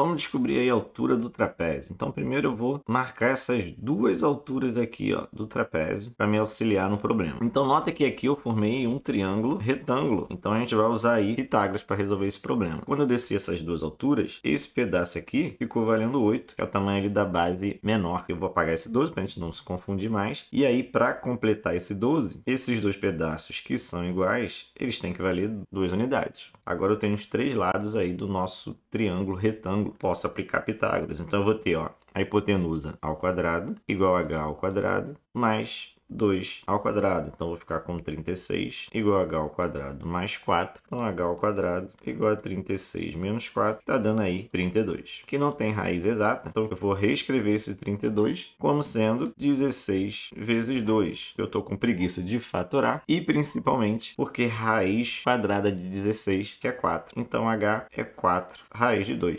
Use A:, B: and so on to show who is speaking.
A: Vamos descobrir a altura do trapézio. Então, primeiro eu vou marcar essas duas alturas aqui ó, do trapézio para me auxiliar no problema. Então, nota que aqui eu formei um triângulo retângulo. Então, a gente vai usar aí Pitágoras para resolver esse problema. Quando eu desci essas duas alturas, esse pedaço aqui ficou valendo 8, que é o tamanho ali da base menor. Eu vou apagar esse 12 para a gente não se confundir mais. E aí, para completar esse 12, esses dois pedaços que são iguais, eles têm que valer duas unidades. Agora eu tenho os três lados aí do nosso triângulo retângulo posso aplicar Pitágoras. Então eu vou ter ó, a hipotenusa ao quadrado igual a h ao quadrado mais 2 ao quadrado. Então, vou ficar com 36 igual a h ao quadrado mais 4. Então, h ao quadrado igual a 36 menos 4. Está dando aí 32. Que não tem raiz exata. Então, eu vou reescrever esse 32 como sendo 16 vezes 2. Eu estou com preguiça de fatorar. E, principalmente, porque raiz quadrada de 16, que é 4. Então, h é 4 raiz de 2.